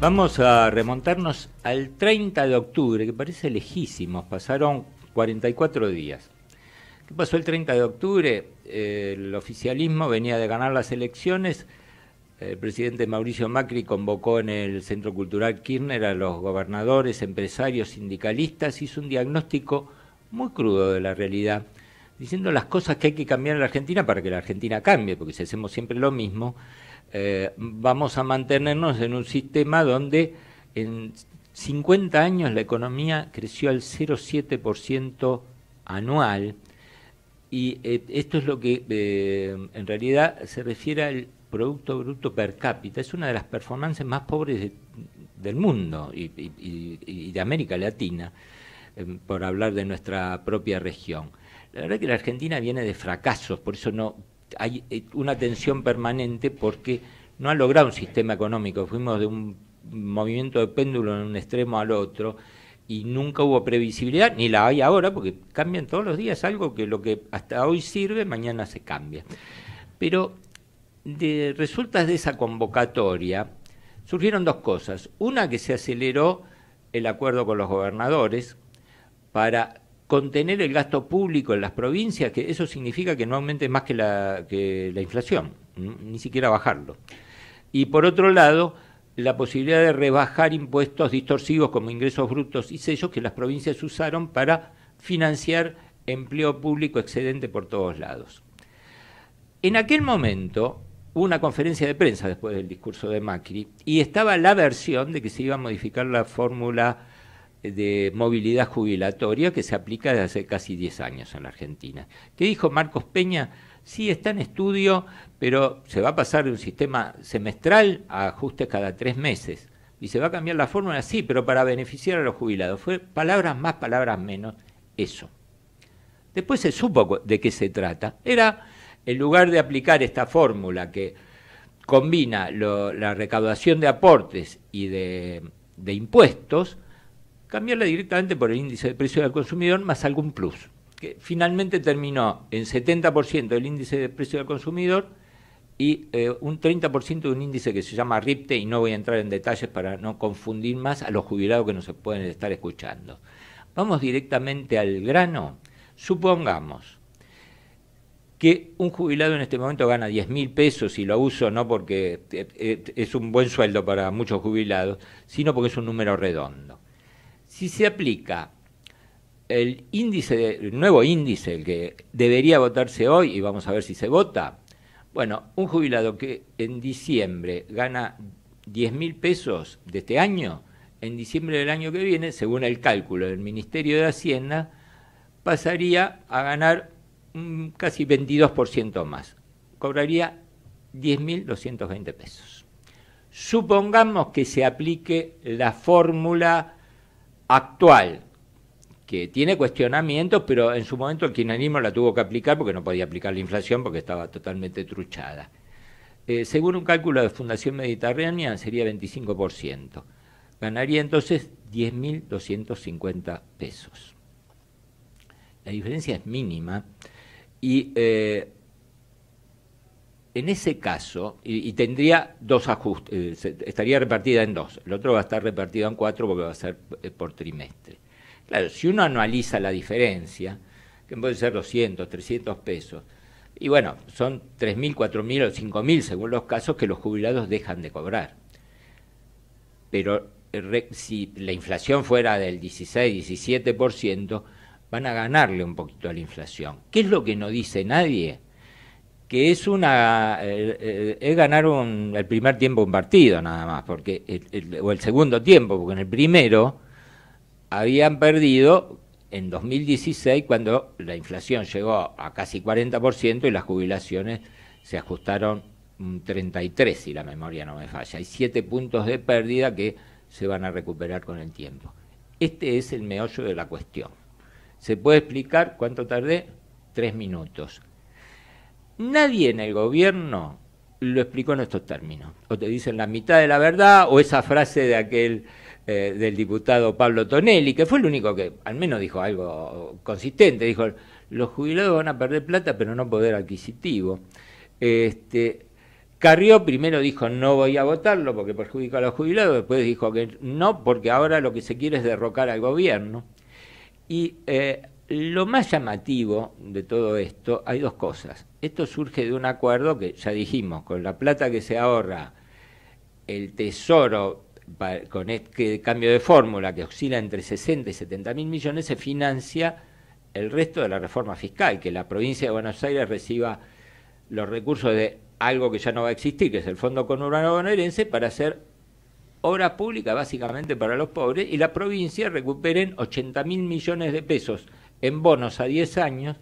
Vamos a remontarnos al 30 de octubre, que parece lejísimos, pasaron 44 días. ¿Qué pasó el 30 de octubre? el oficialismo venía de ganar las elecciones. El presidente Mauricio Macri convocó en el Centro Cultural Kirchner a los gobernadores, empresarios, sindicalistas, hizo un diagnóstico muy crudo de la realidad diciendo las cosas que hay que cambiar en la Argentina para que la Argentina cambie, porque si hacemos siempre lo mismo, eh, vamos a mantenernos en un sistema donde en 50 años la economía creció al 0,7% anual, y eh, esto es lo que eh, en realidad se refiere al Producto Bruto Per cápita, es una de las performances más pobres del mundo y, de América Latina, por hablar de nuestra propia región. La verdad es que la Argentina viene de fracasos, por eso no hay eh, una tensión permanente porque no ha logrado un sistema económico. Fuimos de un movimiento de péndulo en un extremo al otro y nunca hubo previsibilidad, ni la hay ahora, porque cambian todos los días algo que lo que hasta hoy sirve, mañana se cambia. Pero de resultas de esa convocatoria surgieron dos cosas. Una que se aceleró el acuerdo con los gobernadores para contener el gasto público en las provincias, que eso significa que no aumente más que la, inflación, ni siquiera bajarlo. Y por otro lado, la posibilidad de rebajar impuestos distorsivos como ingresos brutos y sellos que las provincias usaron para financiar empleo público excedente por todos lados. En aquel momento hubo una conferencia de prensa después del discurso de Macri y estaba la versión de que se iba a modificar la fórmula de movilidad jubilatoria que se aplica desde hace casi 10 años en la Argentina. ¿Qué dijo Marcos Peña? Sí, está en estudio, pero se va a pasar de un sistema semestral a ajustes cada tres meses. Y se va a cambiar la fórmula, sí, pero para beneficiar a los jubilados. Fue palabras más, palabras menos, eso. Después se supo de qué se trata. Era, en lugar de aplicar esta fórmula que combina la recaudación de aportes y de impuestos, cambiarla directamente por el índice de precio del consumidor más algún plus, que finalmente terminó en 70% del índice de precio del consumidor y eh, un 30% de un índice que se llama RIPTE, y no voy a entrar en detalles para no confundir más a los jubilados que nos pueden estar escuchando. Vamos directamente al grano. Supongamos que un jubilado en este momento gana 10 mil pesos, y lo uso no porque eh, eh, es un buen sueldo para muchos jubilados, sino porque es un número redondo si se aplica el índice, nuevo índice, el que debería votarse hoy, y vamos a ver si se vota, bueno, un jubilado que en diciembre gana 10.000 mil pesos de este año, en diciembre del año que viene, según el cálculo del Ministerio de Hacienda, pasaría a ganar casi 22% más. Cobraría 10.220 pesos. Supongamos que se aplique la fórmula actual, que tiene cuestionamientos, pero en su momento el kirchnerismo la tuvo que aplicar porque no podía aplicar la inflación porque estaba totalmente truchada. Eh, según un cálculo de Fundación Mediterránea sería 25%. Ganaría entonces 10.250 pesos. La diferencia es mínima y eh, en ese caso, y, tendría dos ajustes, eh, estaría repartida en dos, el otro va a estar repartido en cuatro porque va a ser eh, por trimestre. Claro, si uno analiza la diferencia, que puede ser 200, 300 pesos, y bueno, son 3.000, 4.000 o 5.000 según los casos que los jubilados dejan de cobrar. Pero eh, si la inflación fuera del 16, 17%, van a ganarle un poquito a la inflación. ¿Qué es lo que no dice nadie? que es una eh, eh, ganar el primer tiempo un partido nada más, porque el, o el segundo tiempo, porque en el primero habían perdido en 2016 cuando la inflación llegó a casi 40% y las jubilaciones se ajustaron 33 si la memoria no me falla. Hay siete puntos de pérdida que se van a recuperar con el tiempo. Este es el meollo de la cuestión. ¿Se puede explicar cuánto tardé? Tres minutos Nadie en el gobierno lo explicó en estos términos. O te dicen la mitad de la verdad, o esa frase de aquel eh, del diputado Pablo Tonelli, que fue el único que al menos dijo algo consistente, dijo, los jubilados van a perder plata pero no poder adquisitivo. Este, Carrió primero dijo no voy a votarlo porque perjudica a los jubilados, después dijo que no porque ahora lo que se quiere es derrocar al gobierno. Y eh, lo más llamativo de todo esto, hay dos cosas. Esto surge de un acuerdo que ya dijimos, con la plata que se ahorra el tesoro con este cambio de fórmula que oscila entre 60 y 70 mil millones, se financia el resto de la reforma fiscal, que la provincia de Buenos Aires reciba los recursos de algo que ya no va a existir, que es el Fondo Conurbano Bonaerense, para hacer obra pública básicamente para los pobres, y la provincia recuperen 80 mil millones de pesos en bonos a 10 años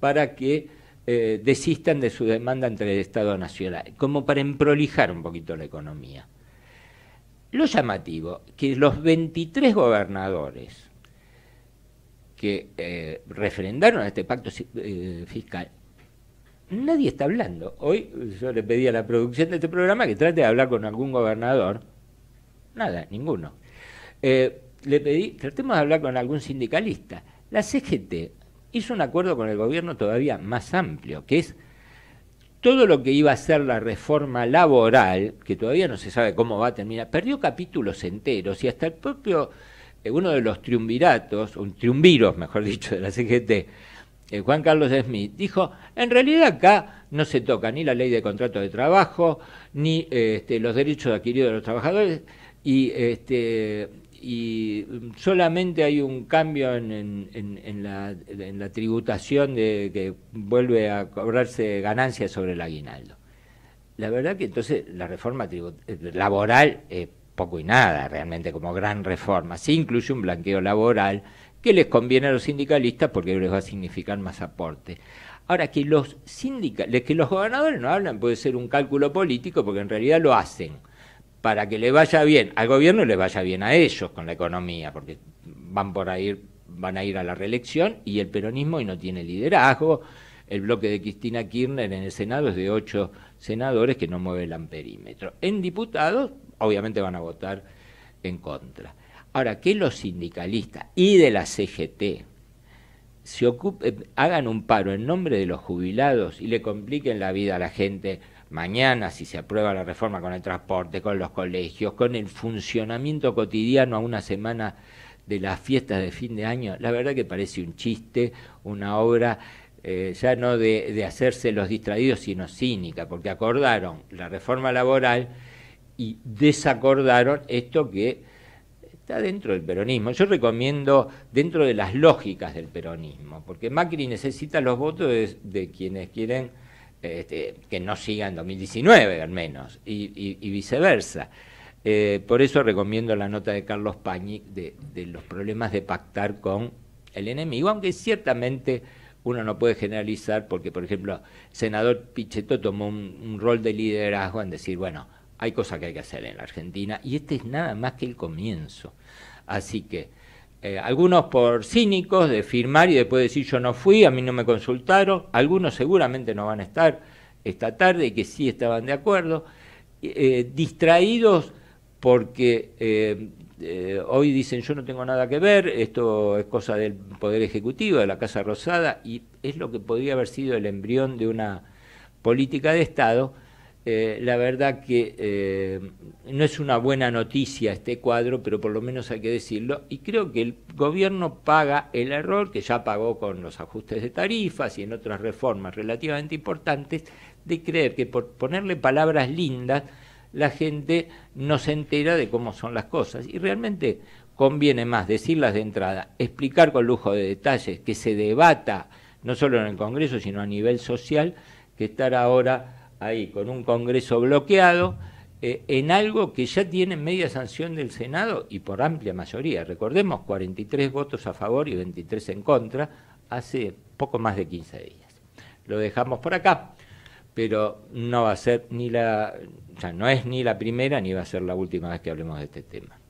para que eh, desistan de su demanda entre el Estado Nacional, como para emprolijar un poquito la economía. Lo llamativo, que los 23 gobernadores que eh, refrendaron este pacto eh, fiscal, nadie está hablando. Hoy yo le pedí a la producción de este programa que trate de hablar con algún gobernador. Nada, ninguno. Eh, le pedí, tratemos de hablar con algún sindicalista la CGT hizo un acuerdo con el gobierno todavía más amplio, que es todo lo que iba a ser la reforma laboral, que todavía no se sabe cómo va a terminar, perdió capítulos enteros y hasta el propio, eh, uno de los triunviratos, un triunviros, mejor dicho, de la CGT, eh, Juan Carlos Smith, dijo, en realidad acá no se toca ni la ley de contrato de trabajo, ni eh, este, los derechos adquiridos de los trabajadores, y este y solamente hay un cambio en, la, tributación de que vuelve a cobrarse ganancias sobre el aguinaldo. La verdad que entonces la reforma eh, laboral es poco y nada realmente como gran reforma. Se incluye un blanqueo laboral que les conviene a los sindicalistas porque les va a significar más aporte. Ahora, que los sindicales, que los gobernadores no hablan puede ser un cálculo político porque en realidad lo hacen para que le vaya bien al gobierno y le vaya bien a ellos con la economía, porque van por ahí, van a ir a la reelección y el peronismo y no tiene liderazgo. El bloque de Cristina Kirchner en el Senado es de ocho senadores que no mueven el amperímetro. En diputados, obviamente van a votar en contra. Ahora, que los sindicalistas y de la CGT se hagan un paro en nombre de los jubilados y le compliquen la vida a la gente mañana, si se aprueba la reforma con el transporte, con los colegios, con el funcionamiento cotidiano a una semana de las fiestas de fin de año, la verdad que parece un chiste, una obra eh, ya no de, de, hacerse los distraídos, sino cínica, porque acordaron la reforma laboral y desacordaron esto que está dentro del peronismo. Yo recomiendo dentro de las lógicas del peronismo, porque Macri necesita los votos de quienes quieren este, que no siga en 2019 al menos, y, viceversa. Eh, por eso recomiendo la nota de Carlos Pañi de, los problemas de pactar con el enemigo, aunque ciertamente uno no puede generalizar porque, por ejemplo, el senador Pichetto tomó un rol de liderazgo en decir, bueno, hay cosas que hay que hacer en la Argentina y este es nada más que el comienzo. Así que eh, algunos por cínicos de firmar y después decir yo no fui, a mí no me consultaron, algunos seguramente no van a estar esta tarde y que sí estaban de acuerdo, eh, distraídos porque eh, hoy dicen yo no tengo nada que ver, esto es cosa del Poder Ejecutivo, de la Casa Rosada, y es lo que podría haber sido el embrión de una política de Estado eh, la verdad que eh, no es una buena noticia este cuadro, pero por lo menos hay que decirlo, y creo que el gobierno paga el error que ya pagó con los ajustes de tarifas y en otras reformas relativamente importantes, de creer que por ponerle palabras lindas la gente no se entera de cómo son las cosas. Y realmente conviene más decirlas de entrada, explicar con lujo de detalles, que se debata no solo en el Congreso, sino a nivel social, que estar ahora ahí con un Congreso bloqueado eh, en algo que ya tiene media sanción del Senado y por amplia mayoría. Recordemos, 43 votos a favor y 23 en contra hace poco más de 15 días. Lo dejamos por acá, pero no va a ser ni la, no es ni la primera ni va a ser la última vez que hablemos de este tema.